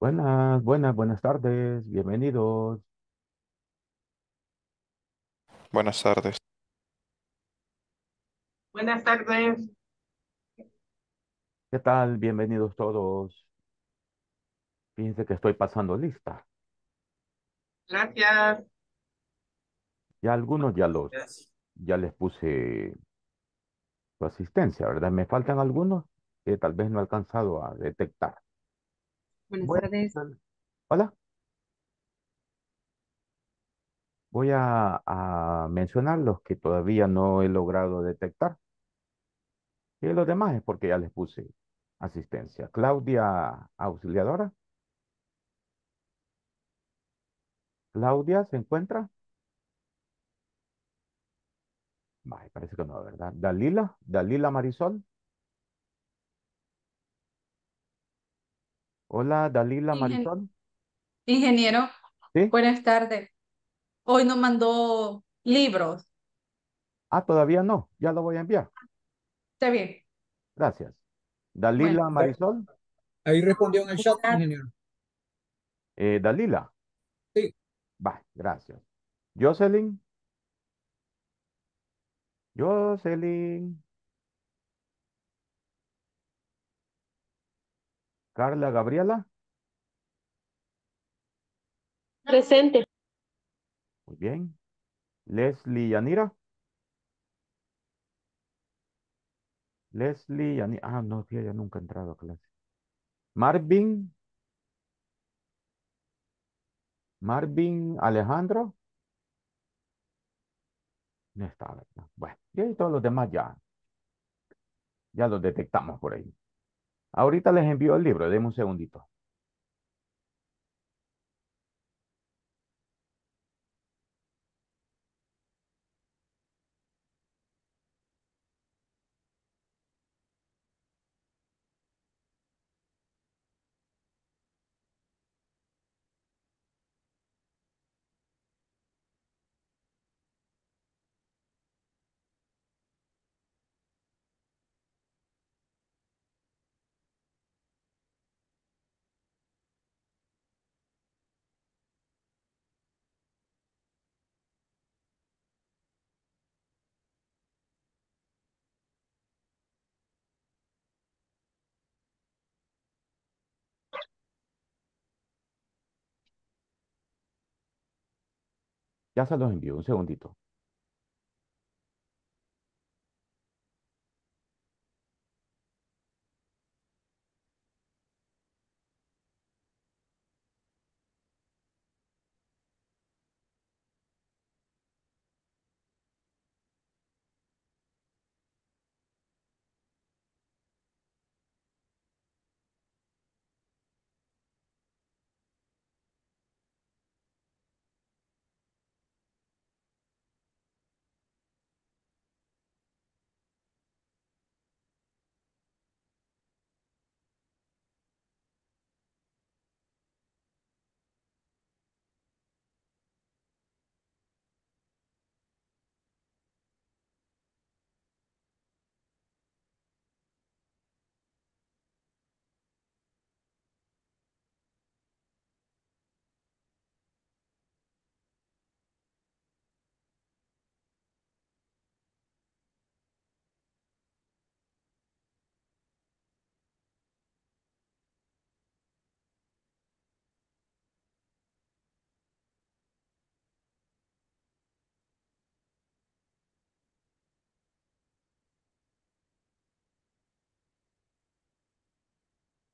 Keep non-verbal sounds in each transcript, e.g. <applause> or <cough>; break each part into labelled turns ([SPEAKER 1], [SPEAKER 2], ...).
[SPEAKER 1] Buenas, buenas, buenas tardes, bienvenidos. Buenas tardes. Buenas tardes. ¿Qué tal? Bienvenidos todos. Fíjense que estoy pasando lista. Gracias. Ya algunos ya los, ya les puse su asistencia, ¿verdad? Me faltan algunos que tal vez no he alcanzado a detectar. Buenas tardes. hola, voy a, mencionar los que todavía no he logrado detectar. Y los demás es porque ya les puse asistencia. Claudia Auxiliadora. Claudia se encuentra. parece que no, ¿verdad? Dalila, Dalila Marisol. Hola, Dalila Marisol. ingeniero, buenas tardes. Hoy nos mandó libros. Ah, todavía no. Ya lo voy a enviar. Está bien. Gracias. Dalila Marisol. ahí respondió en el chat, ingeniero. Eh, Dalila. Sí. Va, gracias. Jocelyn. Jocelyn. Carla Gabriela. Presente. Muy bien. Leslie Yanira. Leslie Yanira. Ah, no, ella ya nunca ha entrado a clase. Marvin. Marvin Alejandro. No está, ¿verdad? Bueno, y todos los demás ya. Ya los detectamos por ahí. Ahorita les envío el libro, denme un segundito. Ya se los envío, un segundito.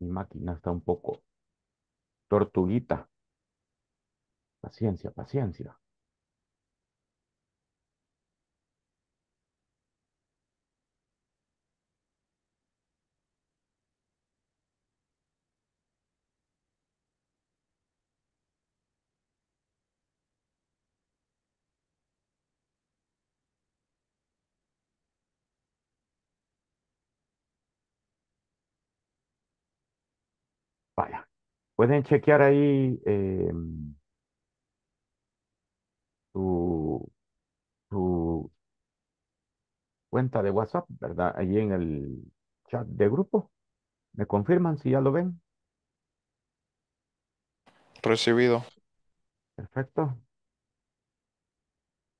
[SPEAKER 1] Mi máquina está un poco tortuguita. Paciencia, paciencia. pueden chequear ahí eh, tu su, cuenta de WhatsApp, ¿verdad? Allí en el chat de grupo. ¿Me confirman si ya lo ven? Recibido. Perfecto.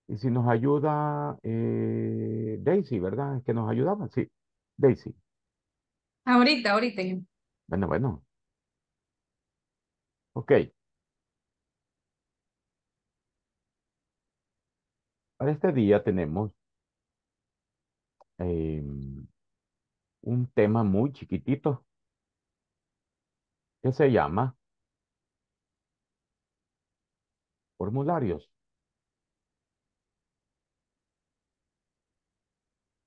[SPEAKER 1] Y si nos ayuda eh, Daisy, ¿verdad? es Que nos ayudaba, sí. Daisy. Ahorita, ahorita. Bueno, bueno. Ok, para este día tenemos em, un tema muy chiquitito que se llama formularios.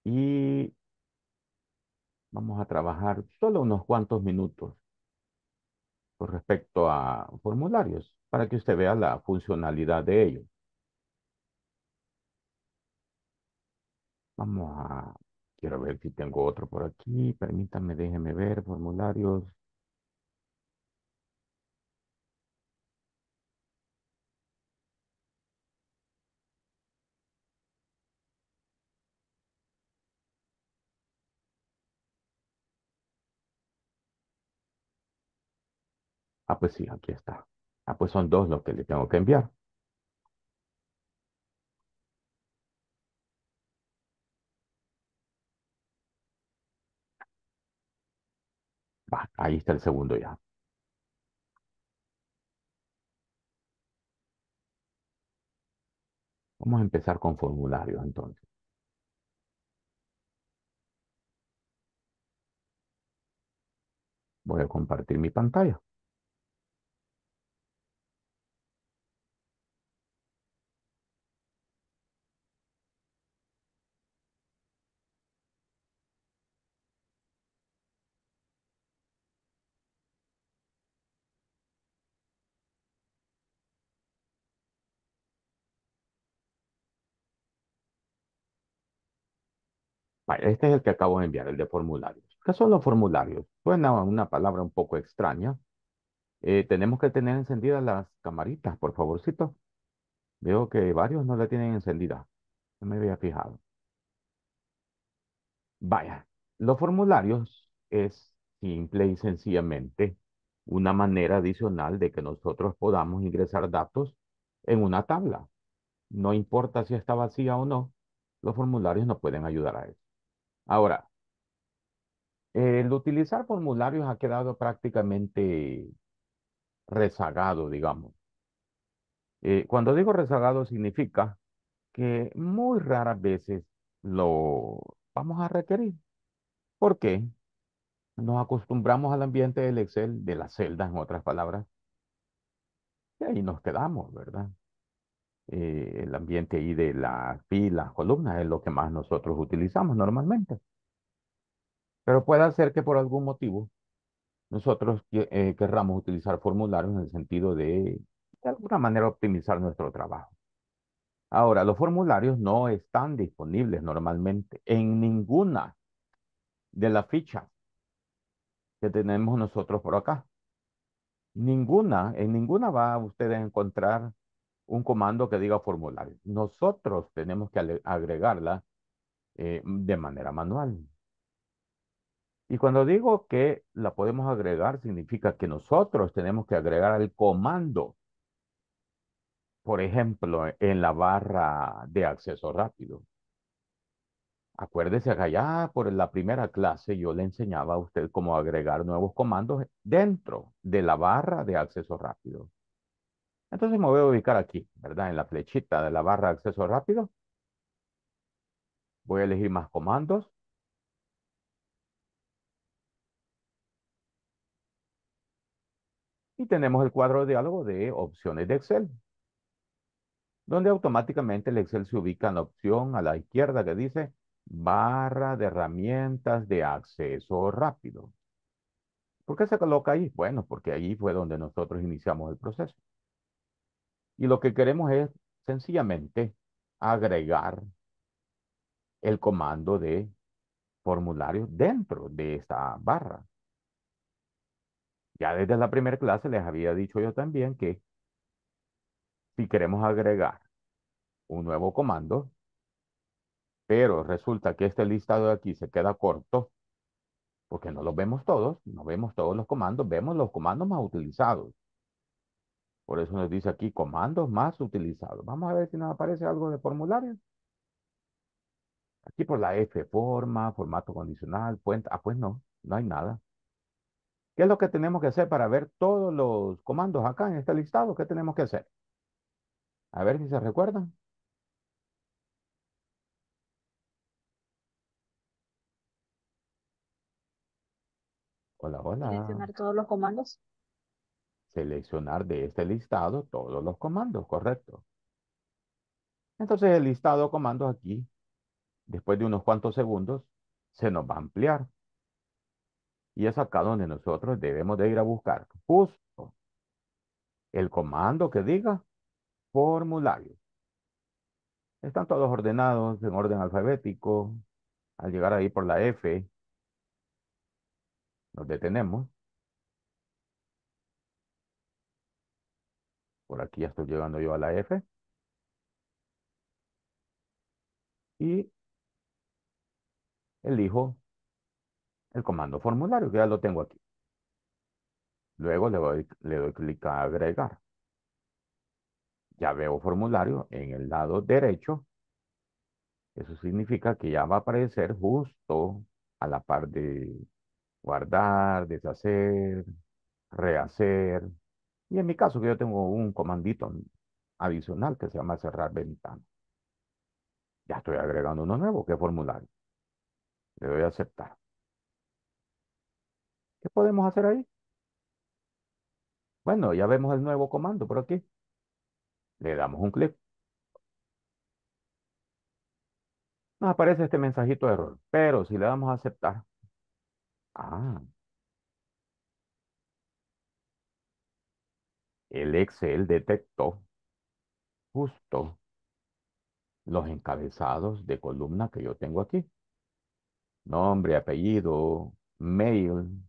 [SPEAKER 1] Y vamos a trabajar solo unos cuantos minutos con respecto a formularios, para que usted vea la funcionalidad de ellos. Vamos a, quiero ver si tengo otro por aquí, permítame, déjeme ver, formularios. Ah, pues sí, aquí está. Ah, pues son dos los que le tengo que enviar. ahí está el segundo ya. Vamos a empezar con formularios entonces. Voy a compartir mi pantalla. este es el que acabo de enviar, el de formularios. ¿Qué son los formularios? Suena una palabra un poco extraña. Eh, tenemos que tener encendidas las camaritas, por favorcito. Veo que varios no la tienen encendida. No me había fijado. Vaya, los formularios es simple y sencillamente una manera adicional de que nosotros podamos ingresar datos en una tabla. No importa si está vacía o no, los formularios nos pueden ayudar a eso. Ahora, el utilizar formularios ha quedado prácticamente rezagado, digamos. Eh, cuando digo rezagado significa que muy raras veces lo vamos a requerir. ¿Por qué? Nos acostumbramos al ambiente del Excel, de las celdas, en otras palabras, y ahí nos quedamos, ¿verdad? Eh, el ambiente ahí de las pilas, columnas, es lo que más nosotros utilizamos normalmente. Pero puede ser que por algún motivo nosotros eh, querramos utilizar formularios en el sentido de, de alguna manera, optimizar nuestro trabajo. Ahora, los formularios no están disponibles normalmente en ninguna de las fichas que tenemos nosotros por acá. Ninguna, en ninguna va a ustedes encontrar un comando que diga formulario. Nosotros tenemos que agregarla eh, de manera manual. Y cuando digo que la podemos agregar, significa que nosotros tenemos que agregar el comando. Por ejemplo, en la barra de acceso rápido. Acuérdese acá allá por la primera clase yo le enseñaba a usted cómo agregar nuevos comandos dentro de la barra de acceso rápido. Entonces me voy a ubicar aquí, ¿verdad? En la flechita de la barra de acceso rápido. Voy a elegir más comandos. Y tenemos el cuadro de diálogo de opciones de Excel, donde automáticamente el Excel se ubica en la opción a la izquierda que dice barra de herramientas de acceso rápido. ¿Por qué se coloca ahí? Bueno, porque ahí fue donde nosotros iniciamos el proceso. Y lo que queremos es sencillamente agregar el comando de formulario dentro de esta barra. Ya desde la primera clase les había dicho yo también que si queremos agregar un nuevo comando, pero resulta que este listado de aquí se queda corto, porque no los vemos todos, no vemos todos los comandos, vemos los comandos más utilizados. Por eso nos dice aquí comandos más utilizados. Vamos a ver si nos aparece algo de formulario. Aquí por la F, forma, formato condicional, puente. Ah, pues no, no hay nada. ¿Qué es lo que tenemos que hacer para ver todos los comandos acá en este listado? ¿Qué tenemos que hacer? A ver si se recuerdan. Hola, hola. Seleccionar todos los comandos seleccionar de este listado todos los comandos, ¿correcto? Entonces el listado de comandos aquí, después de unos cuantos segundos, se nos va a ampliar. Y es acá donde nosotros debemos de ir a buscar justo el comando que diga formulario. Están todos ordenados en orden alfabético. Al llegar ahí por la F, nos detenemos Por aquí ya estoy llegando yo a la F. Y elijo el comando formulario, que ya lo tengo aquí. Luego le doy, le doy clic a agregar. Ya veo formulario en el lado derecho. Eso significa que ya va a aparecer justo a la par de guardar, deshacer, rehacer, y en mi caso, que yo tengo un comandito adicional que se llama cerrar ventana. Ya estoy agregando uno nuevo, ¿Qué formulario. Le doy a aceptar. ¿Qué podemos hacer ahí? Bueno, ya vemos el nuevo comando por aquí. Le damos un clic. Nos aparece este mensajito de error, pero si le damos a aceptar. Ah, el Excel detectó justo los encabezados de columna que yo tengo aquí. Nombre, apellido, mail,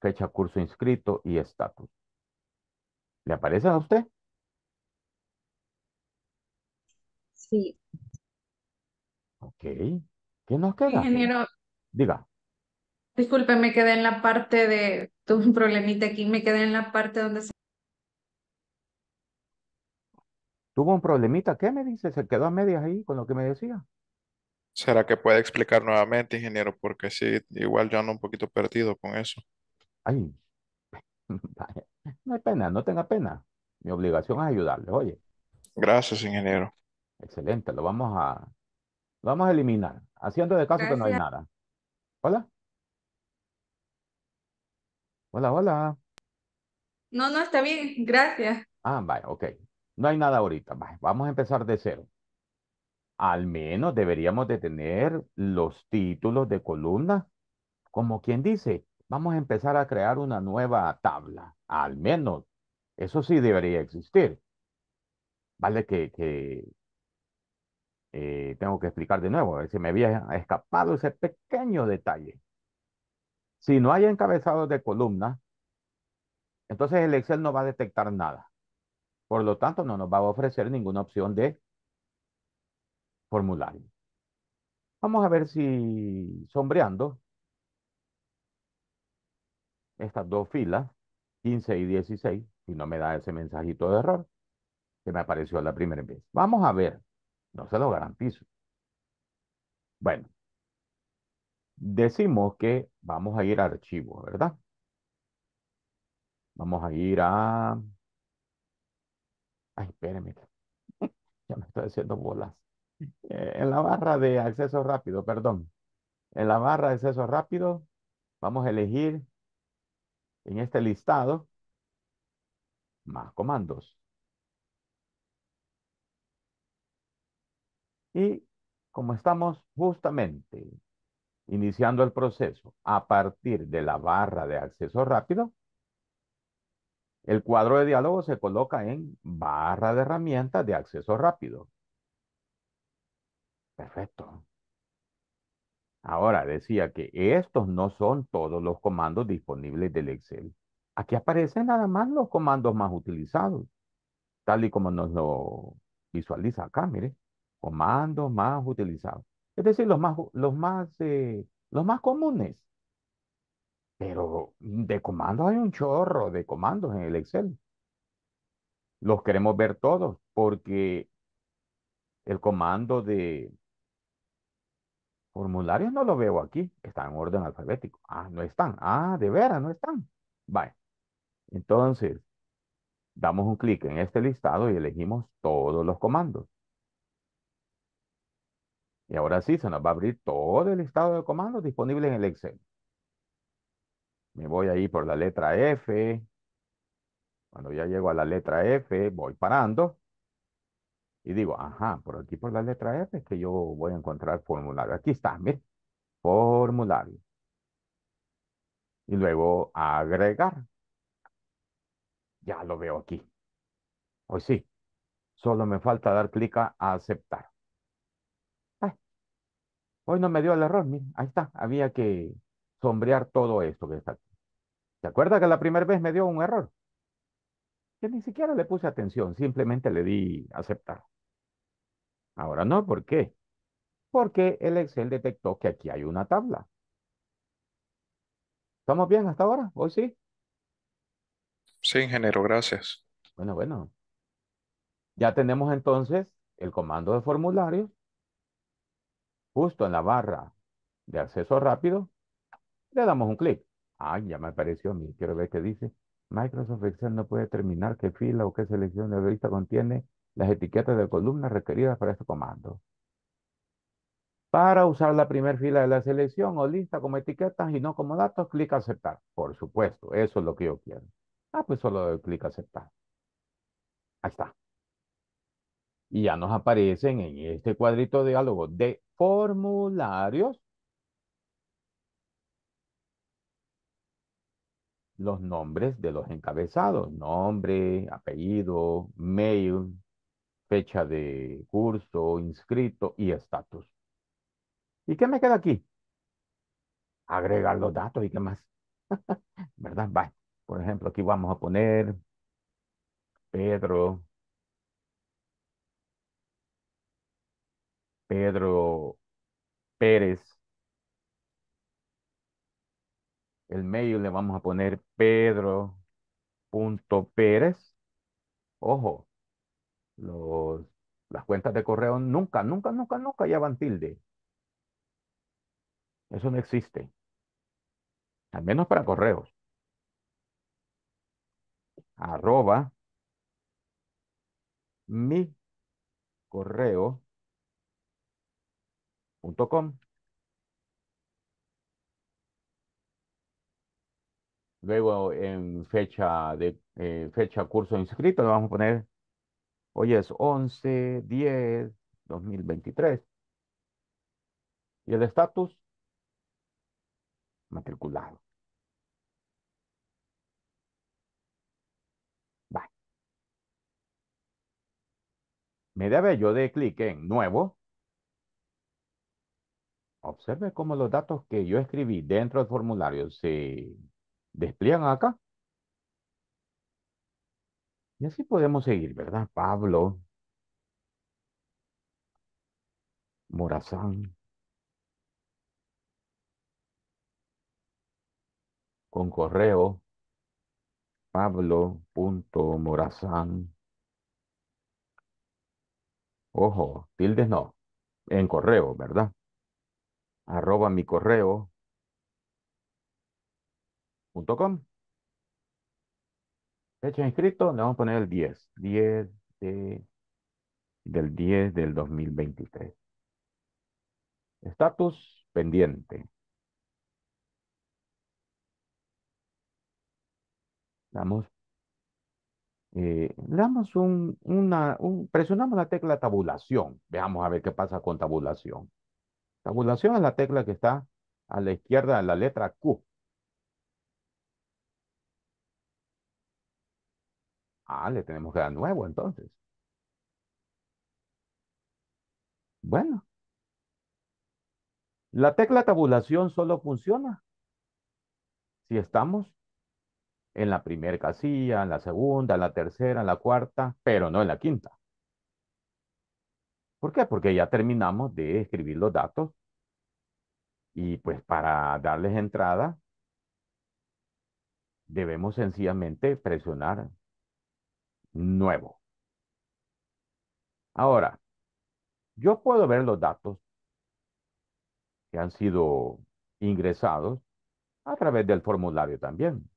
[SPEAKER 1] fecha curso inscrito y estatus. ¿Le aparecen a usted? Sí. Ok. ¿Qué nos queda? Ingeniero. Diga. Disculpe, me quedé en la parte de, tuve un problemita aquí, me quedé en la parte donde se tuvo un problemita. ¿Qué me dice? Se quedó a medias ahí con lo que me decía. ¿Será que puede explicar nuevamente, ingeniero? Porque sí, igual yo ando un poquito perdido con eso. Ay, <laughs> no hay pena, no tenga pena. Mi obligación es ayudarle, oye. Gracias, ingeniero. Excelente, lo vamos a, vamos a eliminar, haciendo de caso que no hay nada. Hola. Hola, hola. No, no, está bien. Gracias. Ah, vaya, ok no hay nada ahorita, vamos a empezar de cero. Al menos deberíamos de tener los títulos de columna, como quien dice, vamos a empezar a crear una nueva tabla, al menos. Eso sí debería existir. Vale que, eh, tengo que explicar de nuevo, a ver si me había escapado ese pequeño detalle. Si no hay encabezados de columna, entonces el Excel no va a detectar nada. Por lo tanto, no nos va a ofrecer ninguna opción de formulario. Vamos a ver si sombreando estas dos filas, 15 y 16, y no me da ese mensajito de error que me apareció la primera vez. Vamos a ver, no se lo garantizo. Bueno, decimos que vamos a ir a archivos, ¿verdad? Vamos a ir a Ay, espérenme. Ya me estoy haciendo bolas. Eh, en la barra de acceso rápido, perdón. En la barra de acceso rápido, vamos a elegir en este listado más comandos. Y como estamos justamente iniciando el proceso a partir de la barra de acceso rápido, el cuadro de diálogo se coloca en barra de herramientas de acceso rápido. Perfecto. Ahora decía que estos no son todos los comandos disponibles del Excel. Aquí aparecen nada más los comandos más utilizados, tal y como nos lo visualiza acá, mire. Comandos más utilizados. Es decir, los más, los más, eh, los más comunes. Pero de comandos hay un chorro de comandos en el Excel. Los queremos ver todos porque el comando de formularios no lo veo aquí. Está en orden alfabético. Ah, no están. Ah, de veras, no están. Vale. Entonces, damos un clic en este listado y elegimos todos los comandos. Y ahora sí, se nos va a abrir todo el listado de comandos disponibles en el Excel. Me voy ahí por la letra F. Cuando ya llego a la letra F, voy parando. Y digo, ajá, por aquí por la letra F que yo voy a encontrar formulario. Aquí está, mire. Formulario. Y luego agregar. Ya lo veo aquí. Hoy sí. Solo me falta dar clic a aceptar. Ah, hoy no me dio el error, mire. Ahí está. Había que sombrear todo esto que está aquí. ¿Se acuerda que la primera vez me dio un error? Que ni siquiera le puse atención, simplemente le di aceptar. Ahora no, ¿por qué? Porque el Excel detectó que aquí hay una tabla. ¿Estamos bien hasta ahora? ¿Hoy sí? Sí, ingeniero, gracias. Bueno, bueno. Ya tenemos entonces el comando de formulario justo en la barra de acceso rápido. Le damos un clic. Ah, ya me apareció a mí. Quiero ver qué dice. Microsoft Excel no puede determinar qué fila o qué selección de lista contiene las etiquetas de columnas requeridas para este comando. Para usar la primera fila de la selección o lista como etiquetas y no como datos, clic aceptar. Por supuesto, eso es lo que yo quiero. Ah, pues solo doy clic aceptar. Ahí está. Y ya nos aparecen en este cuadrito de diálogo de formularios los nombres de los encabezados, nombre, apellido, mail, fecha de curso, inscrito y estatus. ¿Y qué me queda aquí? Agregar los datos y qué más. <laughs> ¿Verdad? Bye. Por ejemplo, aquí vamos a poner Pedro. Pedro Pérez El mail le vamos a poner pedro.pérez. Ojo, las cuentas de correo nunca, nunca, nunca, nunca llevan tilde. Eso no existe. Al menos para correos. Arroba mi com. luego en fecha de eh, fecha curso inscrito le vamos a poner hoy es 11 10 2023 y el estatus matriculado media me yo de clic en nuevo observe cómo los datos que yo escribí dentro del formulario se despliegan acá. Y así podemos seguir, ¿verdad? Pablo, Morazán, con correo, Pablo Morazán Ojo, tildes no, en correo, ¿verdad? Arroba mi correo, .com. Fecha inscrito, le vamos a poner el 10. 10 de, del 10 del 2023. Estatus pendiente. Damos, eh, damos un, una, un, presionamos la tecla tabulación. Veamos a ver qué pasa con tabulación. Tabulación es la tecla que está a la izquierda de la letra Q. Ah, le tenemos que dar nuevo entonces. Bueno. La tecla tabulación solo funciona si estamos en la primera casilla, en la segunda, en la tercera, en la cuarta, pero no en la quinta. ¿Por qué? Porque ya terminamos de escribir los datos y pues para darles entrada debemos sencillamente presionar nuevo. Ahora, yo puedo ver los datos que han sido ingresados a través del formulario también.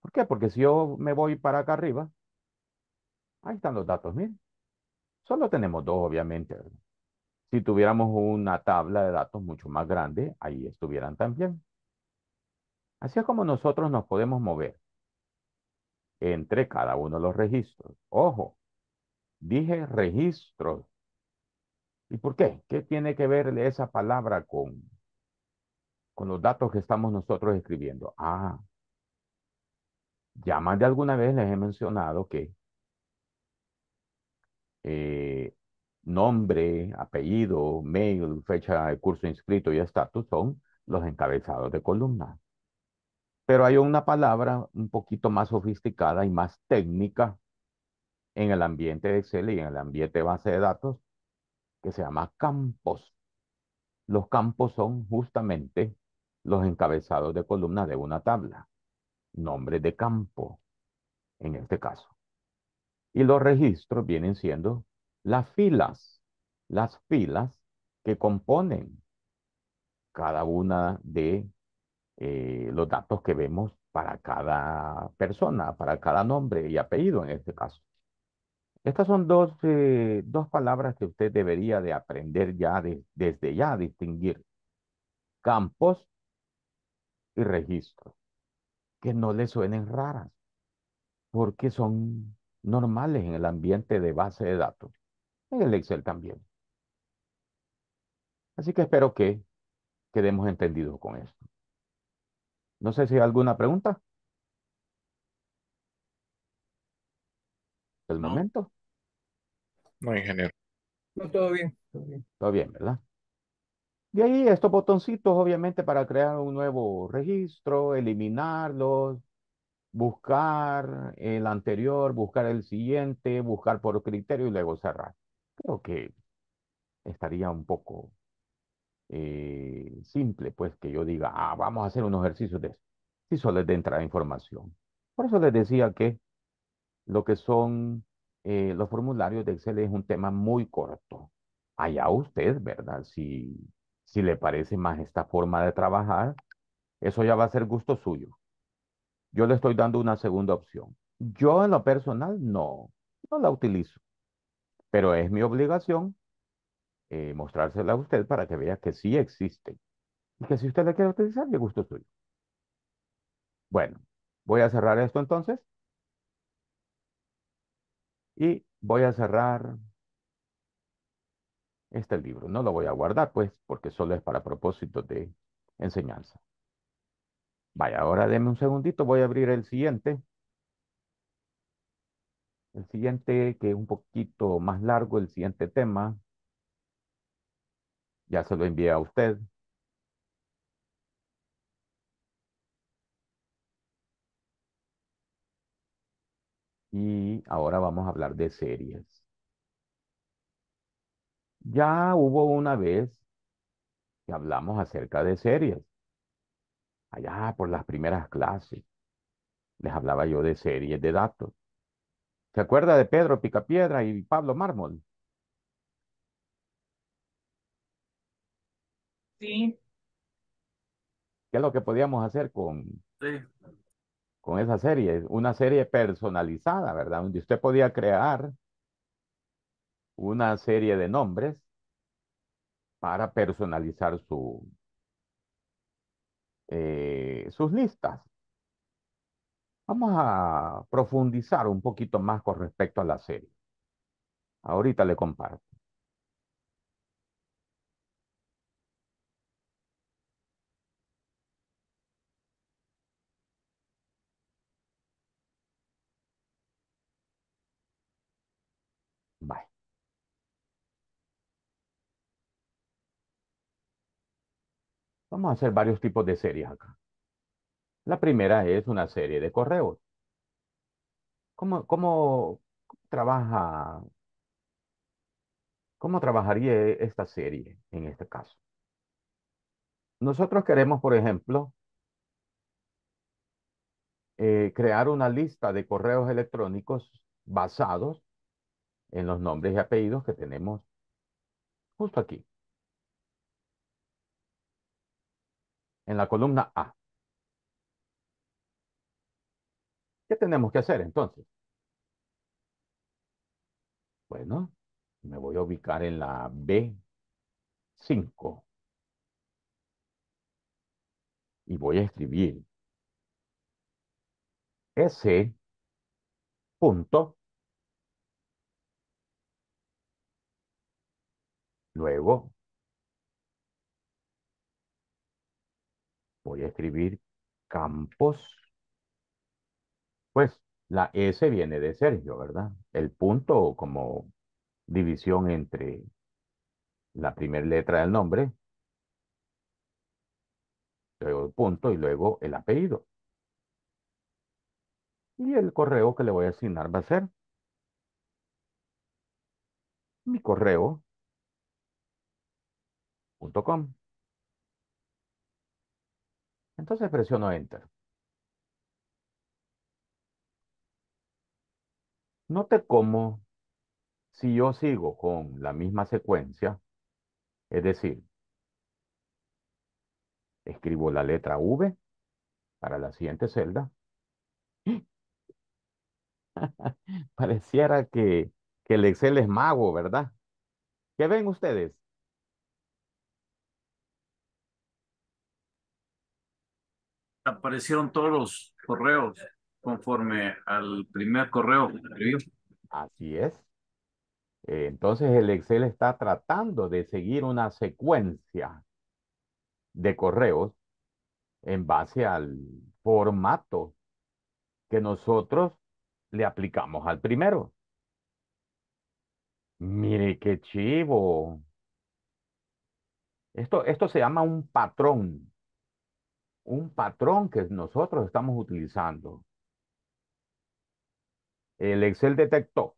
[SPEAKER 1] ¿Por qué? Porque si yo me voy para acá arriba, ahí están los datos, miren. Solo tenemos dos, obviamente. Si tuviéramos una tabla de datos mucho más grande, ahí estuvieran también. Así es como nosotros nos podemos mover entre cada uno de los registros. Ojo, dije registros. ¿Y por qué? ¿Qué tiene que ver esa palabra con, con los datos que estamos nosotros escribiendo? Ah, ya más de alguna vez les he mencionado que eh, nombre, apellido, mail, fecha de curso inscrito y estatus son los encabezados de columnas. Pero hay una palabra un poquito más sofisticada y más técnica en el ambiente de Excel y en el ambiente base de datos que se llama campos. Los campos son justamente los encabezados de columna de una tabla. Nombre de campo, en este caso. Y los registros vienen siendo las filas, las filas que componen cada una de eh, los datos que vemos para cada persona, para cada nombre y apellido en este caso. Estas son dos, eh, dos palabras que usted debería de aprender ya desde ya a distinguir. Campos y registros. Que no le suenen raras, porque son normales en el ambiente de base de datos. En el Excel también. Así que espero que quedemos entendidos con esto. No sé si hay alguna pregunta. El momento. No, ingeniero. No, todo bien, todo bien. Todo bien, ¿verdad? Y ahí estos botoncitos, obviamente, para crear un nuevo registro, eliminarlos, buscar el anterior, buscar el siguiente, buscar por criterio y luego cerrar. Creo que estaría un poco eh, simple, pues que yo diga, ah, vamos a hacer un ejercicio de eso. Si solo es de entrada información. Por eso les decía que lo que son eh, los formularios de Excel es un tema muy corto. Allá usted, ¿verdad? Si, si le parece más esta forma de trabajar, eso ya va a ser gusto suyo. Yo le estoy dando una segunda opción. Yo en lo personal no, no la utilizo, pero es mi obligación eh, mostrársela a usted para que vea que sí existe. Y que si usted la quiere utilizar, de gusto suyo. Bueno, voy a cerrar esto entonces. Y voy a cerrar este libro. No lo voy a guardar, pues, porque solo es para propósito de enseñanza. Vaya, ahora deme un segundito, voy a abrir el siguiente. El siguiente, que es un poquito más largo, el siguiente tema. Ya se lo envié a usted. Y ahora vamos a hablar de series. Ya hubo una vez que hablamos acerca de series. Allá por las primeras clases les hablaba yo de series de datos. ¿Se acuerda de Pedro Picapiedra y Pablo Mármol? ¿Qué es lo que podíamos hacer con, con esa serie? Una serie personalizada, ¿verdad? Donde usted podía crear una serie de nombres para personalizar su, eh, sus listas. Vamos a profundizar un poquito más con respecto a la serie. Ahorita le comparto. Vamos a hacer varios tipos de series acá. La primera es una serie de correos. ¿Cómo, cómo trabaja? ¿Cómo trabajaría esta serie en este caso? Nosotros queremos, por ejemplo, eh, crear una lista de correos electrónicos basados en los nombres y apellidos que tenemos justo aquí. en la columna A. ¿Qué tenemos que hacer entonces? Bueno, me voy a ubicar en la B5. Y voy a escribir ese punto. Luego voy a escribir campos. Pues la S viene de Sergio, ¿verdad? El punto como división entre la primera letra del nombre, luego el punto y luego el apellido. Y el correo que le voy a asignar va a ser mi correo.com. Entonces presiono Enter. Note cómo si yo sigo con la misma secuencia, es decir, escribo la letra V para la siguiente celda. <laughs> Pareciera que, que el Excel es mago, ¿verdad? ¿Qué ven ustedes? aparecieron todos los correos conforme al primer correo Así es. Eh, entonces el Excel está tratando de seguir una secuencia de correos en base al formato que nosotros le aplicamos al primero. Mire qué chivo. Esto, esto se llama un patrón un patrón que nosotros estamos utilizando. El Excel detectó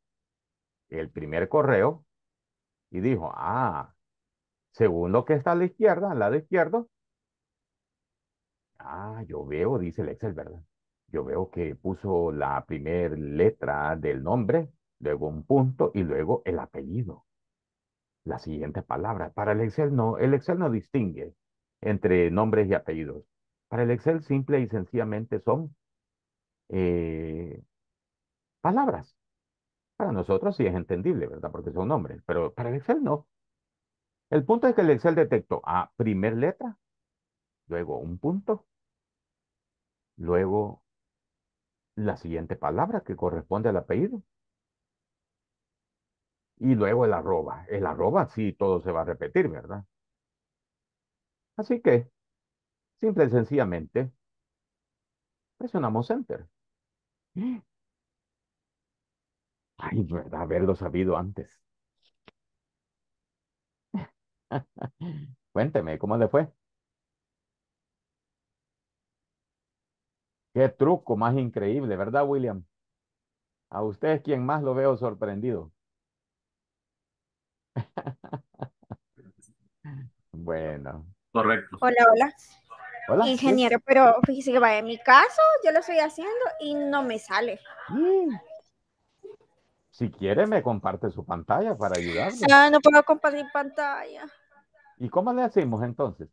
[SPEAKER 1] el primer correo y dijo, ah, según lo que está a la izquierda, al lado izquierdo, ah, yo veo, dice el Excel, ¿verdad? Yo veo que puso la primera letra del nombre, luego un punto y luego el apellido. La siguiente palabra. Para el Excel no, el Excel no distingue entre nombres y apellidos. Para el Excel simple y sencillamente son eh, palabras. Para nosotros sí es entendible, ¿verdad? Porque son nombres, pero para el Excel no. El punto es que el Excel detectó a primer letra, luego un punto, luego la siguiente palabra que corresponde al apellido. Y luego el arroba. El arroba sí, todo se va a repetir, ¿verdad? Así que Simple y sencillamente, presionamos Enter. Ay, verdad, haberlo sabido antes. <laughs> Cuénteme, ¿cómo le fue? Qué truco más increíble, ¿verdad, William? A usted es quien más lo veo sorprendido. <laughs> bueno. Correcto. Hola, hola. Ingeniero, pero fíjese que va en mi caso, yo lo estoy haciendo y no me sale. Mm. Si quiere, me comparte su pantalla para ayudarme. Ah, no puedo compartir pantalla. ¿Y cómo le hacemos entonces?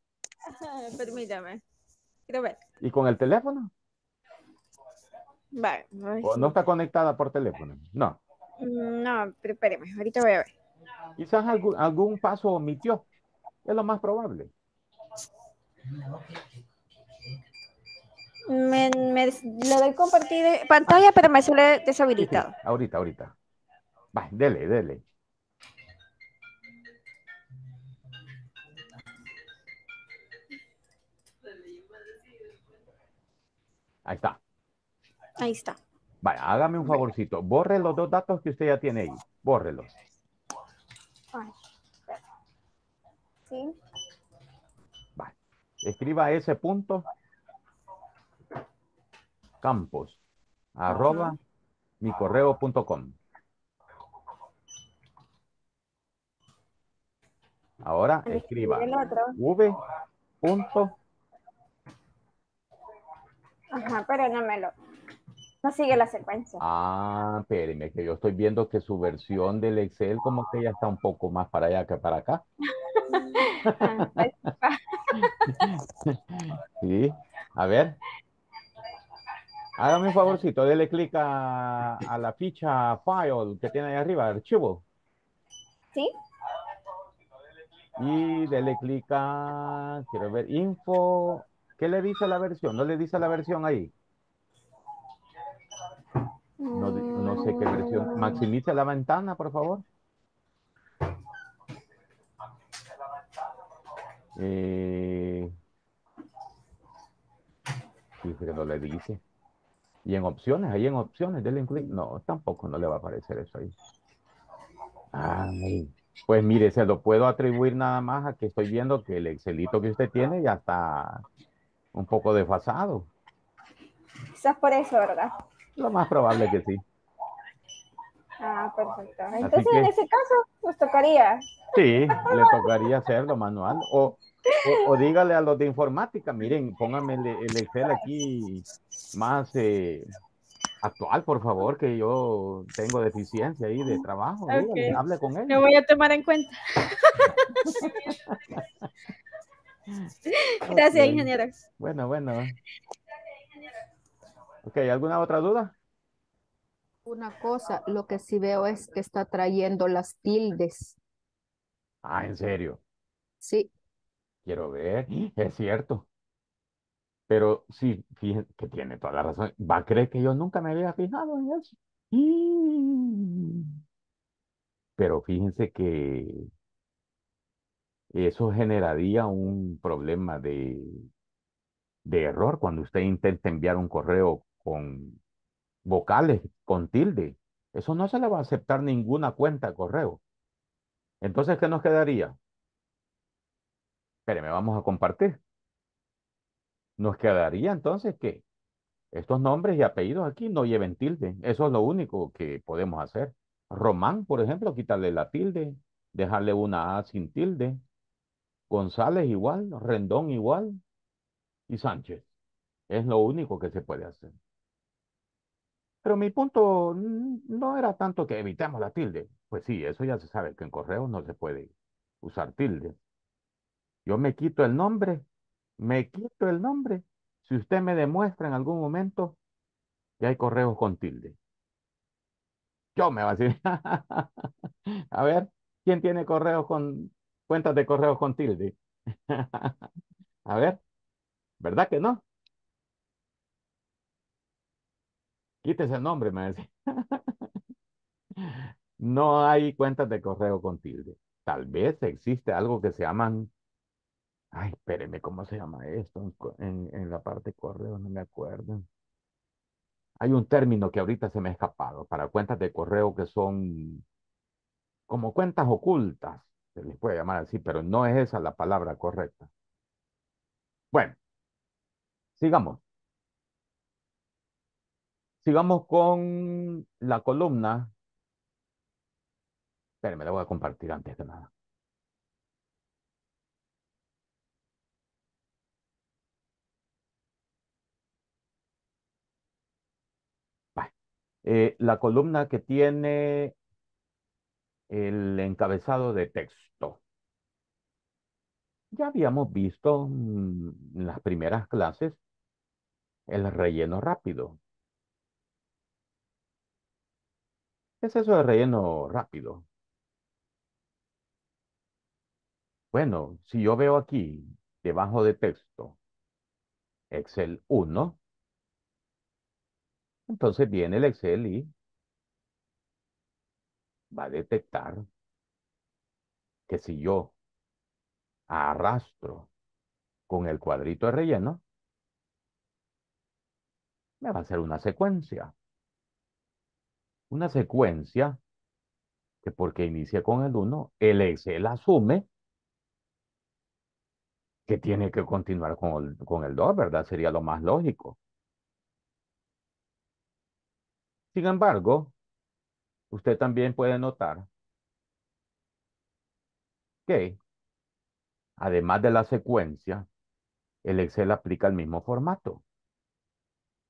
[SPEAKER 1] <laughs> Permítame. Quiero ver. ¿Y con el teléfono? Vale. no está conectada por teléfono? No. Mm, no, pero espéreme, ahorita voy a ver. Quizás algún, algún paso omitió. Es lo más probable. Me, lo a doy compartir pantalla, pero me suele deshabilitado. Ahorita, ahorita. Va, dele, dele. Ahí está. Ahí está. Vaya, hágame un favorcito. Borre los dos datos que usted ya tiene ahí. Bórrelos. sí escriba ese punto campos arroba mi com Ahora escriba v punto. Ajá, pero no me lo... No sigue la secuencia. Ah, espéreme, que yo estoy viendo que su versión del Excel como que ya está un poco más para allá que para acá. <laughs> Ah, <laughs> <laughs> Sí, a ver. Hágame un favorcito, dele clic a, la ficha File que tiene ahí arriba, archivo. Sí. Y dele clic a, quiero ver, info. ¿Qué le dice la versión? ¿No le dice la versión ahí? No, sé qué versión. Mm. Maximiza la ventana, por favor. Eh, le dice. Y en opciones, ahí en opciones, denle No, tampoco no le va a aparecer eso ahí. pues mire, se lo puedo atribuir nada más a que estoy viendo que el Excelito que usted tiene ya está un poco desfasado. Quizás por eso, ¿verdad? Lo más probable que sí. Ah, perfecto. Entonces, en ese caso, nos tocaría. Sí, le tocaría hacerlo manual. O, dígale a los de informática, miren, pónganme el, Excel aquí más eh, actual, por favor, que yo tengo deficiencia ahí de trabajo. hable con él. Lo voy a tomar en cuenta. <laughs> Gracias, ingenieros. ingeniero. Bueno, bueno. Ok, ¿alguna otra duda? Una cosa, lo que sí veo es que está trayendo las tildes. Ah, ¿en serio? Sí. Quiero ver, <gasps> es cierto. Pero sí, fíjense que tiene toda la razón. Va a creer que yo nunca me había fijado en eso. Pero fíjense que eso generaría un problema de, de error cuando usted intenta enviar un correo con vocales con tilde. Eso no se le va a aceptar ninguna cuenta de correo. Entonces, ¿qué nos quedaría? me vamos a compartir. Nos quedaría entonces que estos nombres y apellidos aquí no lleven tilde. Eso es lo único que podemos hacer. Román, por ejemplo, quitarle la tilde, dejarle una A sin tilde. González igual, Rendón igual y Sánchez. Es lo único que se puede hacer. Pero mi punto no era tanto que evitamos la tilde. Pues sí, eso ya se sabe, que en correo no se puede usar tilde. Yo me quito el nombre, me quito el nombre. Si usted me demuestra en algún momento que hay correos con tilde. Yo me decir, <laughs> a ver, ¿quién tiene correos con cuentas de correos con tilde? <laughs> a ver, ¿verdad que no? Quítese el nombre, me decía. <laughs> no hay cuentas de correo con tilde. Tal vez existe algo que se llaman. Ay, espéreme, ¿cómo se llama esto? En, en la parte de correo, no me acuerdo. Hay un término que ahorita se me ha escapado para cuentas de correo que son como cuentas ocultas, se les puede llamar así, pero no es esa la palabra correcta. Bueno, sigamos. Sigamos con la columna. Espera, me la voy a compartir antes de nada. Eh, la columna que tiene el encabezado de texto. Ya habíamos visto mm, en las primeras clases el relleno rápido. ¿Qué es eso de relleno rápido? Bueno, si yo veo aquí, debajo de texto, Excel 1, entonces viene el Excel y va a detectar que si yo arrastro con el cuadrito de relleno, me va a hacer una secuencia una secuencia que porque inicia con el 1, el Excel asume que tiene que continuar con el, 2, ¿verdad? Sería lo más lógico. Sin embargo, usted también puede notar que, además de la secuencia, el Excel aplica el mismo formato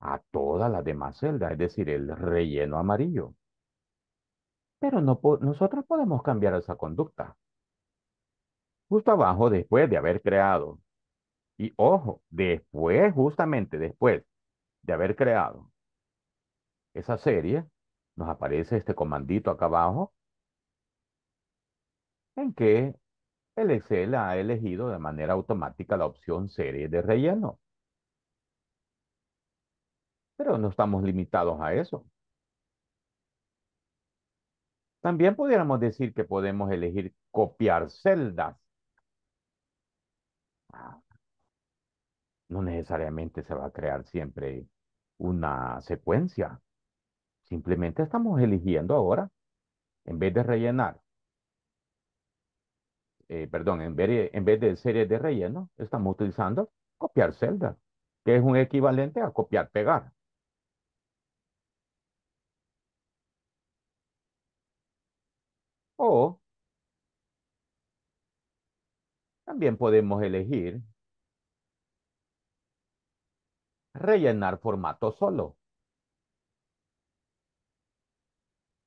[SPEAKER 1] a todas las demás celdas, es decir, el relleno amarillo. Pero no nosotros podemos cambiar esa conducta. Justo abajo, después de haber creado, y ojo, después, justamente después de haber creado esa serie, nos aparece este comandito acá abajo, en que el Excel ha elegido de manera automática la opción serie de relleno. Pero no estamos limitados a eso. También pudiéramos decir que podemos elegir copiar celdas. Ah. No necesariamente se va a crear siempre una secuencia. Simplemente estamos eligiendo ahora, en vez de rellenar, eh, perdón, en vez, de serie de relleno, estamos utilizando copiar celdas, que es un equivalente a copiar-pegar. O también podemos elegir rellenar formato solo.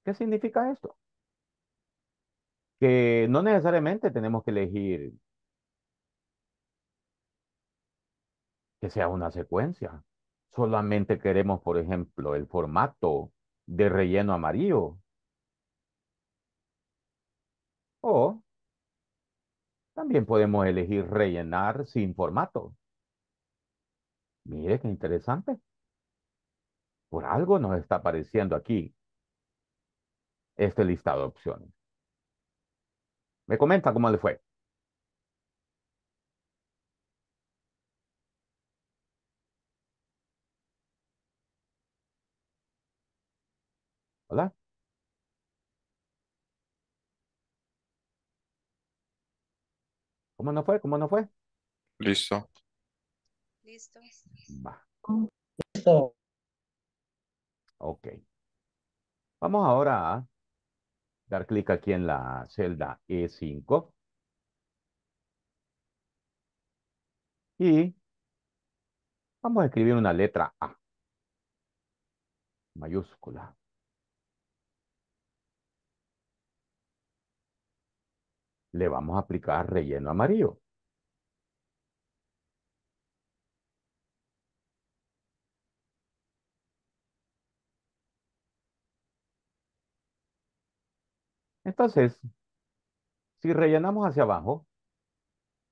[SPEAKER 1] ¿Qué significa esto? Que no necesariamente tenemos que elegir que sea una secuencia. Solamente queremos, por ejemplo, el formato de relleno amarillo. O también podemos elegir rellenar sin formato. Mire qué interesante. Por algo nos está apareciendo aquí este listado de opciones. Me comenta cómo le fue. Hola. ¿Cómo no fue? ¿Cómo no fue? Listo. Listo. Va. Listo. Ok. Vamos ahora a dar clic aquí en la celda E5. Y vamos a escribir una letra A. Mayúscula. le vamos a aplicar relleno amarillo. Entonces, si rellenamos hacia abajo,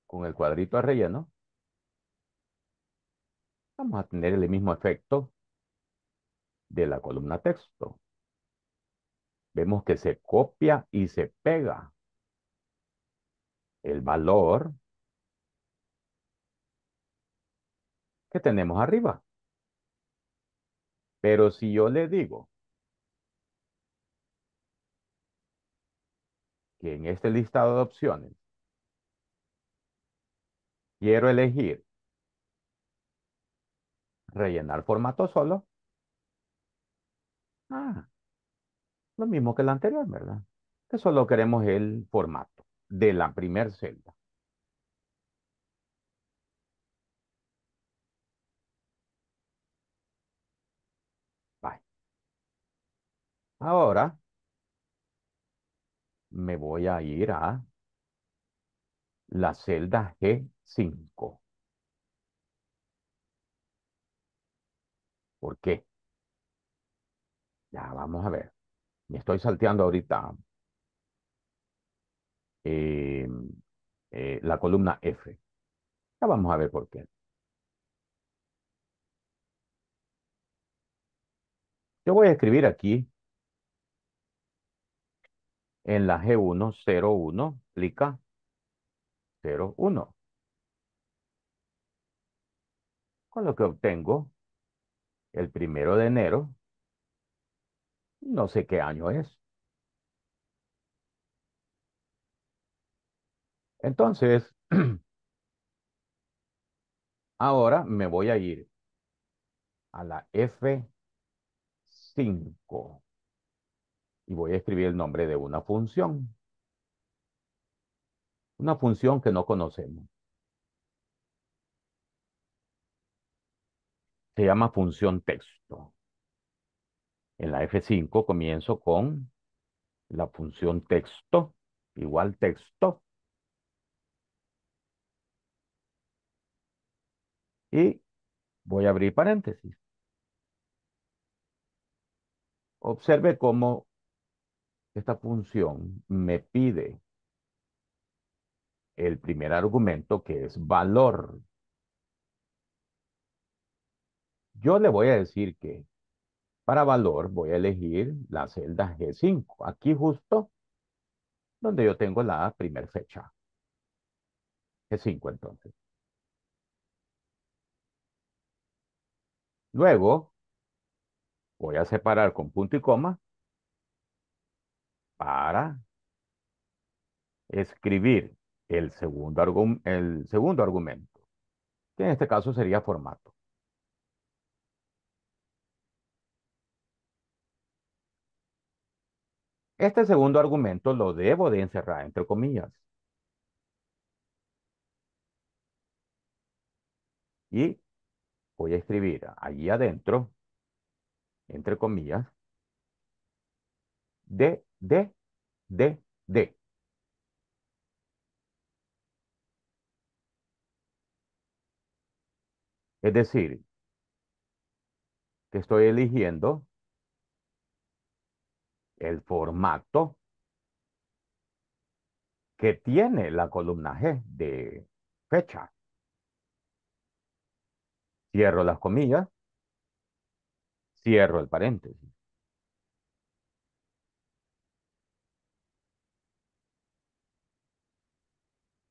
[SPEAKER 1] con el cuadrito de relleno, vamos a tener el mismo efecto de la columna texto. Vemos que se copia y se pega el valor que tenemos arriba. Pero si yo le digo que en este listado de opciones quiero elegir rellenar formato solo, ah, lo mismo que el anterior, ¿verdad? Que solo queremos el formato de la primer celda. Ahora me voy a ir a la celda G5. ¿Por qué? Ya, vamos a ver. Me estoy salteando ahorita eh, eh, la columna F. Ya vamos a ver por qué. Yo voy a escribir aquí en la G101, plica 01. Con lo que obtengo el primero de enero, no sé qué año es. Entonces, <clears throat> ahora me voy a ir a la F5 y voy a escribir el nombre de una función. Una función que no conocemos. Se llama función texto. En la F5 comienzo con la función texto, igual texto, Y voy a abrir paréntesis. Observe cómo esta función me pide el primer argumento que es valor. Yo le voy a decir que para valor voy a elegir la celda G5, aquí justo donde yo tengo la primera fecha. G5 entonces. Luego, voy a separar con punto y coma para escribir el segundo, el segundo argumento, que en este caso sería formato. Este segundo argumento lo debo de encerrar entre comillas. Y voy a escribir allí adentro, entre comillas, D, D, D, D. Es decir, que estoy eligiendo el formato que tiene la columna G de fecha. Cierro las comillas. Cierro el paréntesis.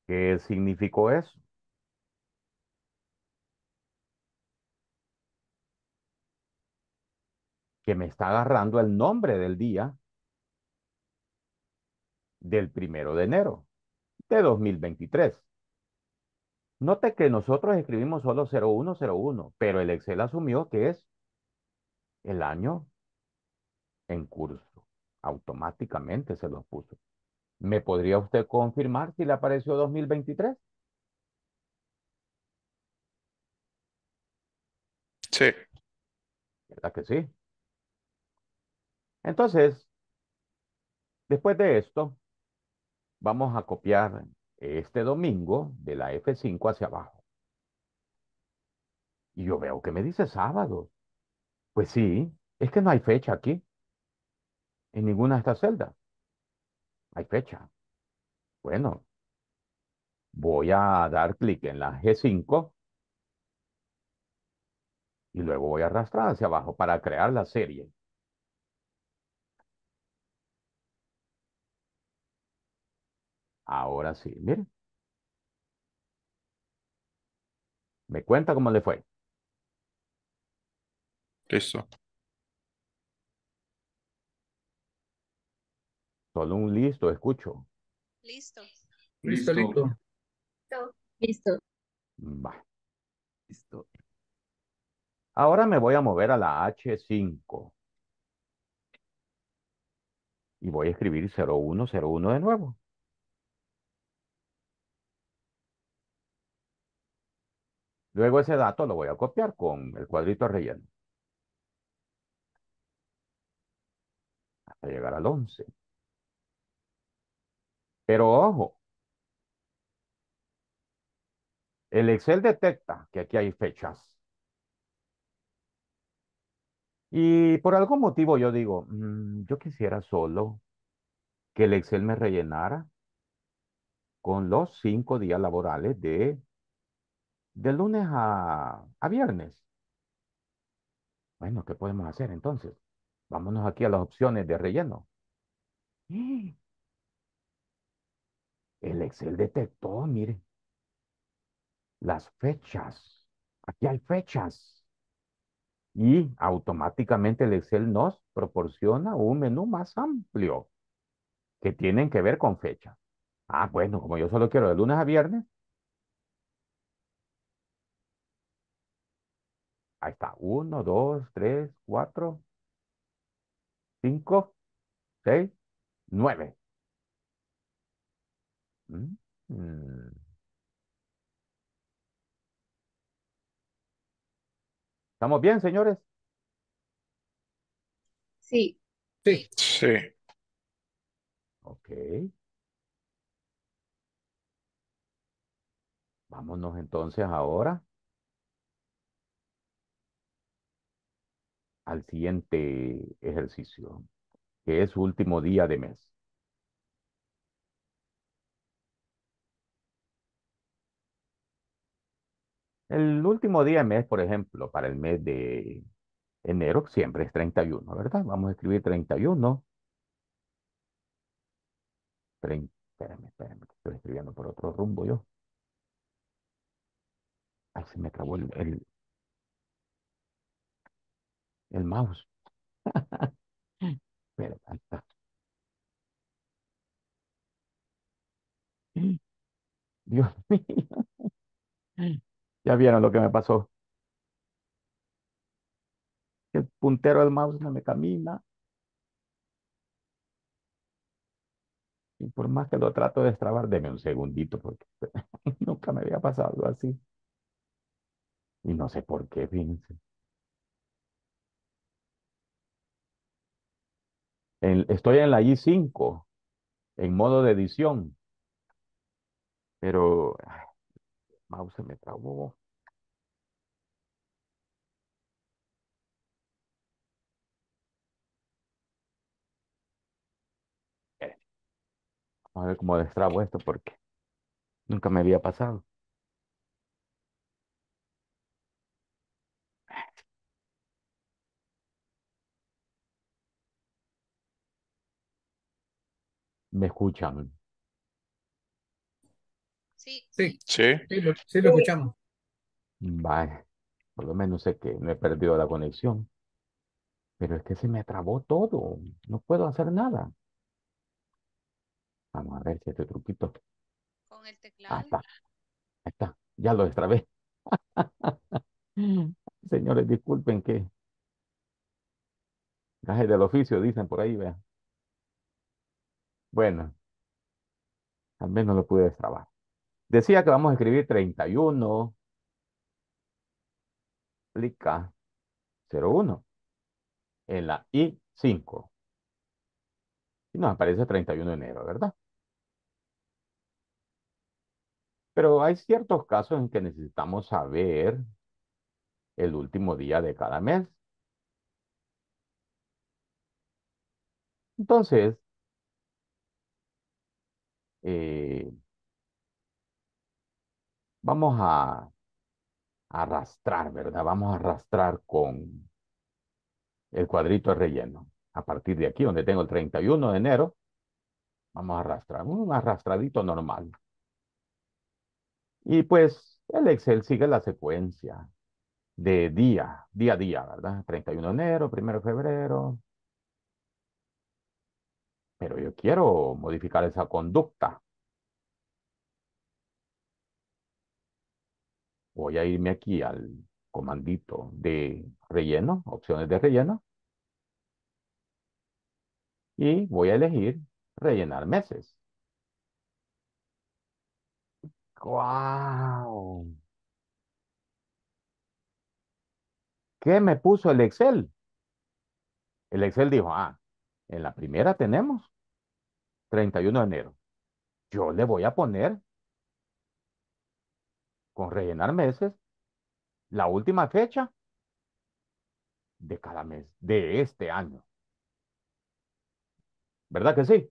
[SPEAKER 1] ¿Qué significó eso? Que me está agarrando el nombre del día del primero de enero de 2023. Note que nosotros escribimos solo 0101, pero el Excel asumió que es el año en curso. Automáticamente se lo puso. ¿Me podría usted confirmar si le apareció 2023? Sí. ¿Verdad que sí? Entonces, después de esto, vamos a copiar este domingo de la F5 hacia abajo. Y yo veo que me dice sábado. Pues sí, es que no hay fecha aquí, en ninguna de estas celdas. Hay fecha. Bueno, voy a dar clic en la G5 y luego voy a arrastrar hacia abajo para crear la serie. Ahora sí, miren. Me cuenta cómo le fue. Listo. Solo un listo, escucho. Listo. Listo, listo. Listo. Va. Listo. Ahora me voy a mover a la H5. Y voy a escribir 0101 de nuevo. Luego ese dato lo voy a copiar con el cuadrito relleno. Hasta llegar al 11. Pero ojo, el Excel detecta que aquí hay fechas. Y por algún motivo yo digo, mm, yo quisiera solo que el Excel me rellenara con los cinco días laborales de de lunes a, viernes. Bueno, ¿qué podemos hacer entonces? Vámonos aquí a las opciones de relleno. ¡Eh! El Excel detectó, miren, las fechas. Aquí hay fechas. Y automáticamente el Excel nos proporciona un menú más amplio que tienen que ver con fecha. Ah, bueno, como yo solo quiero de lunes a viernes, uno, dos, tres, cuatro, cinco, seis, nueve. Mm. ¿Estamos bien, señores? Sí. Sí. Sí. Ok. Vámonos entonces ahora. al siguiente ejercicio, que es su último día de mes. El último día de mes, por ejemplo, para el mes de enero siempre es 31, ¿verdad? Vamos a escribir 31. 30, espérame, espérame, estoy escribiendo por otro rumbo yo. Ahí se me acabó el, el mouse. <laughs> Pero <gasps> Dios <laughs> mío. Ya vieron lo que me pasó. El puntero del mouse no me camina. Y por más que lo trato de extrabar, deme un segundito porque <laughs> nunca me había pasado así. Y no sé por qué, fíjense. estoy en la I5, en modo de edición. Pero, el mouse me trabó. Eh, vamos a ver cómo destrabo esto porque nunca me había pasado. ¿Me escuchan? Sí. Sí. Sí, sí, lo, escuchamos. Vale. Por lo menos sé que no he perdido la conexión. Pero es que se me trabó todo. No puedo hacer nada. Vamos a ver si este truquito. Con el teclado. Ahí está. está. Ya lo extravé. <laughs> Señores, disculpen que. Gajes del oficio, dicen por ahí, vean. Bueno, al no lo pude destrabar. Decía que vamos a escribir 31, aplica 01 en la I5. Y nos aparece 31 de enero, ¿verdad? Pero hay ciertos casos en que necesitamos saber el último día de cada mes. Entonces, eh, vamos a arrastrar, ¿verdad? Vamos a arrastrar con el cuadrito de relleno. A partir de aquí, donde tengo el 31 de enero, vamos a arrastrar, un arrastradito normal. Y pues el Excel sigue la secuencia de día, día a día, ¿verdad? 31 de enero, 1 de febrero, pero yo quiero modificar esa conducta. Voy a irme aquí al comandito de relleno, opciones de relleno, y voy a elegir rellenar meses. ¡Wow! ¿Qué me puso el Excel? El Excel dijo, ah, en la primera tenemos 31 de enero. Yo le voy a poner, con rellenar meses, la última fecha de cada mes de este año. ¿Verdad que sí?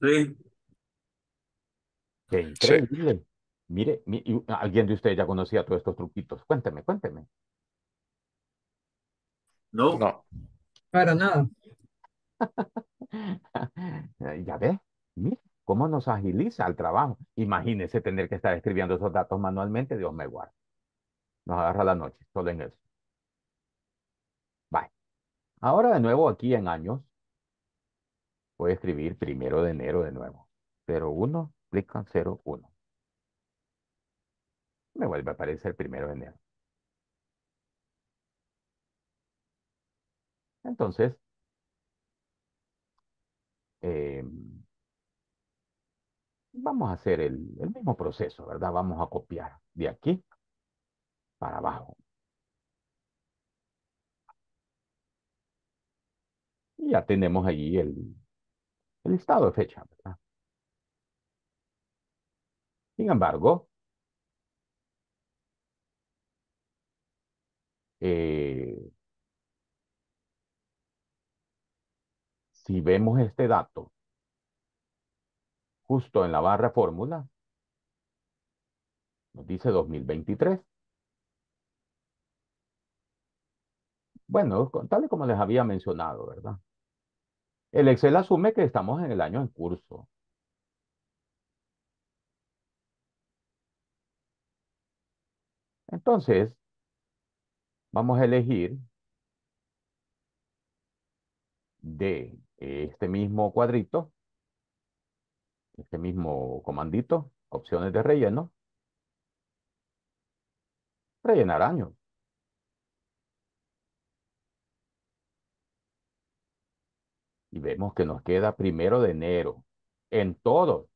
[SPEAKER 1] Sí. Qué increíble. Mire, alguien de ustedes ya conocía todos estos truquitos. Cuénteme, cuénteme. No. No. Para nada. <laughs> ya ves, mira cómo nos agiliza el trabajo. Imagínese tener que estar escribiendo esos datos manualmente, Dios me guarde. Nos agarra la noche, solo en eso. Bye. Ahora de nuevo aquí en años, voy a escribir primero de enero de nuevo. 01, clic 01. Me vuelve a aparecer primero de enero. Entonces, em, vamos a hacer el, mismo proceso, ¿verdad? Vamos a copiar de aquí para abajo. Y ya tenemos allí el, el estado de fecha, ¿verdad? Sin embargo, eh, si vemos este dato justo en la barra fórmula, nos dice 2023. Bueno, tal y como les había mencionado, ¿verdad? El Excel asume que estamos en el año en curso. Entonces, vamos a elegir de eh, este mismo cuadrito, este mismo comandito, opciones de relleno, rellenar año. Y vemos que nos queda primero de enero, en todo,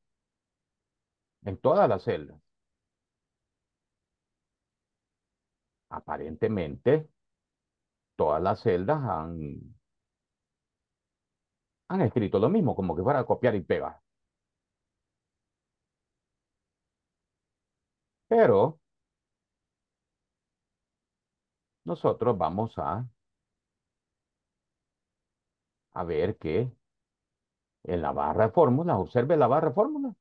[SPEAKER 1] en todas las celdas. Aparentemente, todas las celdas han han escrito lo mismo, como que fuera a copiar y pegar. Pero nosotros vamos a, a ver que en la barra de fórmulas, observe la barra de fórmulas.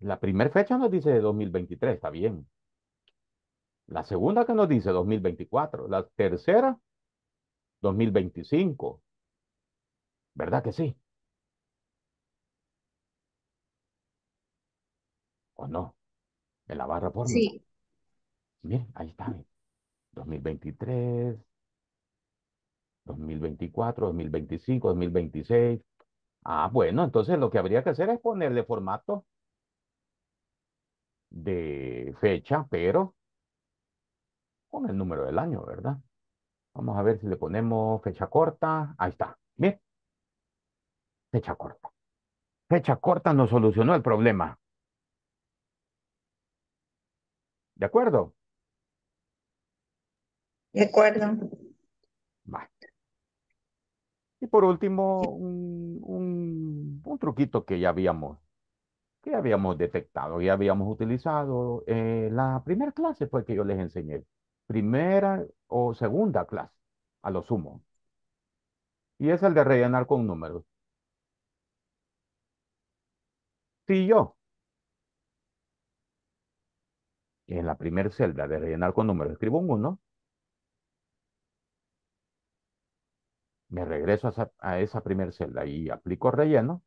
[SPEAKER 1] La primera fecha nos dice 2023, está bien. La segunda que nos dice 2024, la tercera 2025, ¿Verdad que sí? ¿O no? En la barra por Sí. Miren, ahí está. 2023, 2024, 2025, 2026. Ah, bueno, entonces lo que habría que hacer es ponerle formato de fecha, pero con el número del año, ¿verdad? Vamos a ver si le ponemos fecha corta. Ahí está. Bien. Fecha corta. Fecha corta no solucionó el problema. ¿De acuerdo? De acuerdo. Y por último, un, truquito que ya habíamos, que habíamos detectado, ya habíamos utilizado eh, la primera clase fue que yo les enseñé. Primera o segunda clase, a lo sumo. Y es el de rellenar con números. yo En la primera celda de rellenar con números escribo un 1. Me regreso a esa, a esa primera celda y aplico relleno.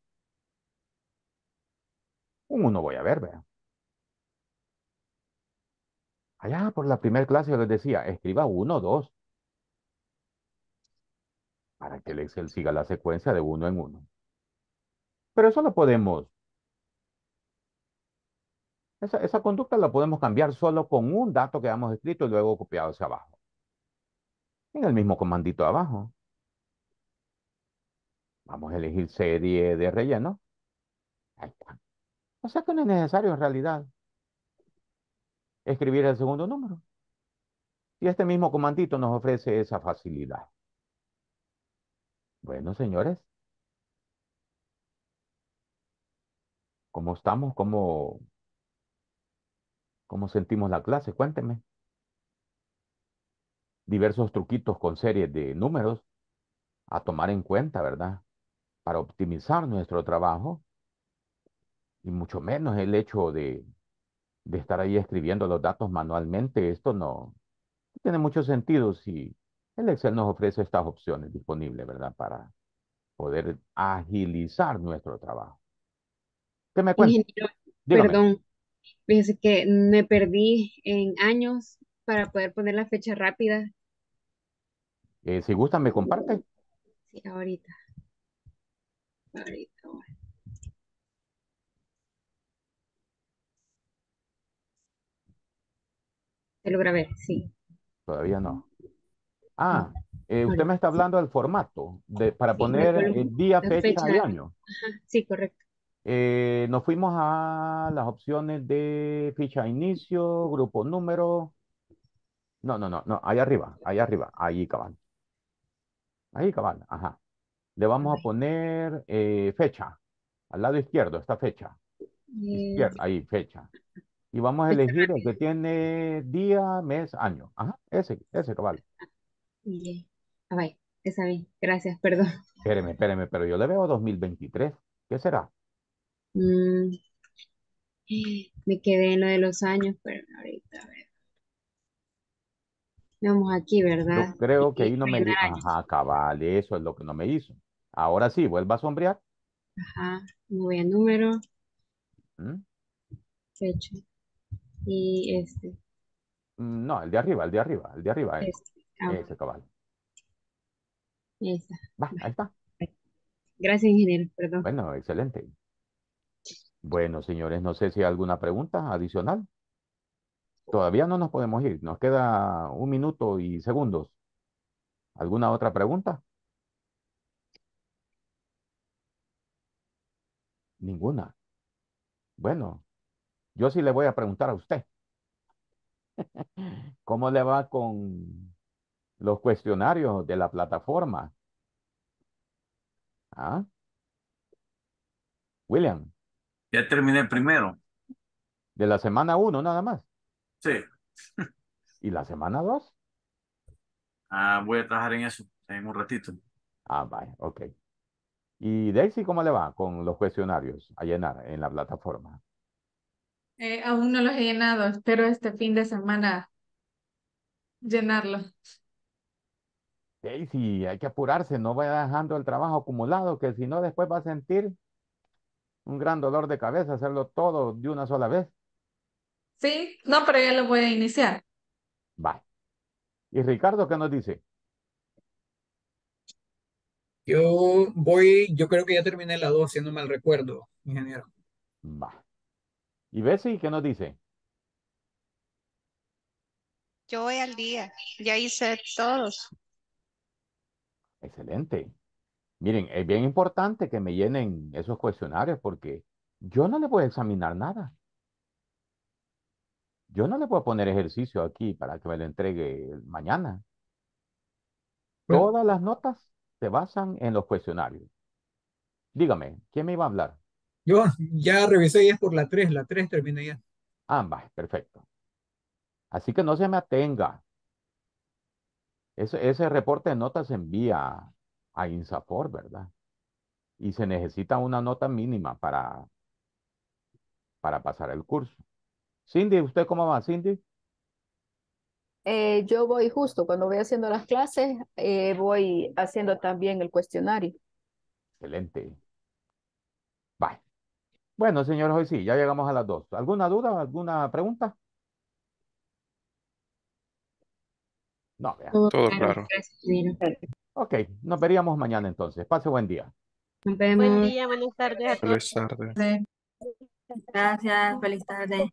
[SPEAKER 1] Un 1 voy a ver, vean. Allá por la primera clase les decía, escriba 1, 2. Para que el Excel siga la secuencia de 1 en 1 Pero eso no podemos esa, conducta la podemos cambiar solo con un dato que hemos escrito y luego copiado hacia abajo. En el mismo comandito de abajo. Vamos a elegir serie de relleno. Ahí está. O sea que no es necesario en realidad escribir el segundo número. Y este mismo comandito nos ofrece esa facilidad. Bueno, señores. ¿Cómo estamos? ¿Cómo, ¿Cómo sentimos la clase? Cuénteme. Diversos truquitos con series de números a tomar en cuenta, ¿verdad? Para optimizar nuestro trabajo y mucho menos el hecho de, de estar ahí escribiendo los datos manualmente. Esto no tiene mucho sentido si el Excel nos ofrece estas opciones disponibles, ¿verdad? Para poder agilizar nuestro trabajo. ¿Qué me Perdón, Fíjese que me perdí en años para poder poner la fecha rápida. Eh, si gustan, me comparten. Sí, ahorita. Ahorita. Bueno. Te lo grabé, sí. Todavía no. Ah, eh, usted me está hablando del formato, de, para poner el eh, día, fecha, y año. sí, correcto. Eh, nos fuimos a las opciones de ficha inicio, grupo número. No, no, no, no, ahí arriba, ahí arriba, ahí cabal. Ahí cabal, ajá. Le vamos a poner eh, fecha. Al lado izquierdo esta fecha. Izquierda, ahí, fecha. Y vamos a elegir el que tiene día, mes, año. Ajá, ese, ese cabal. Bien. A ah, esa bien. Gracias, perdón. Espéreme, espéreme, pero yo le veo 2023. ¿Qué será? Mm. me quedé en lo de los años, pero ahorita a ver. Vamos aquí, ¿verdad? creo que ahí no me dijo. Ajá, cabal, eso es lo que no me hizo. Ahora sí, vuelva a sombrear. Ajá, me voy número. ¿Mm? Fecha. Y este. Mm, no, el de arriba, el de arriba, el de arriba. Eh. Este, ah, Ese cabal. Va, ahí está. Gracias, ingeniero, perdón. Bueno, excelente. Bueno, señores, no sé si hay alguna pregunta adicional. Todavía no nos podemos ir, nos queda un minuto y segundos. ¿Alguna otra pregunta? Ninguna. Bueno, yo sí le voy a preguntar a usted. <laughs> ¿Cómo le va con los cuestionarios de la plataforma? ¿Ah? William. Ya terminé primero. De la semana uno, nada más. Sí. ¿Y la semana dos? Ah, voy a trabajar en eso en un ratito. Ah, vale, ok. ¿Y Daisy cómo le va con los cuestionarios a llenar en la plataforma? Eh, aún no los he llenado, espero este fin de semana llenarlos. Daisy, hay que apurarse, no vaya dejando el trabajo acumulado, que si no después va a sentir un gran dolor de cabeza hacerlo todo de una sola vez. Sí, no, pero ya lo voy a iniciar. Va. ¿Y Ricardo qué nos dice? Yo voy, yo creo que ya terminé la 2, si no mal recuerdo, ingeniero. Va. ¿Y Bessie qué nos dice? Yo voy al día, ya hice todos. Excelente. Miren, es bien importante que me llenen esos cuestionarios porque yo no le voy a examinar nada. Yo no le puedo poner ejercicio aquí para que me lo entregue mañana. Todas las notas se basan en los cuestionarios. Dígame, ¿quién me iba a hablar? Yo ya revisé y es por la 3, la 3 termina ya. Ambas, perfecto. Así que no se me atenga. Ese, ese reporte de notas se envía a InSAPOR ¿verdad? Y se necesita una nota mínima para, para pasar el curso. Cindy, ¿usted cómo va, Cindy? Eh, yo voy justo, cuando voy haciendo las clases, eh, voy haciendo también el cuestionario. Excelente. Bye. Bueno, señor hoy sí, ya llegamos a las dos. ¿Alguna duda, alguna pregunta? No, vea. Todo claro. Ok, nos veríamos mañana entonces. Pase buen día. Buen día, buenas tardes a tardes. Gracias, feliz tarde.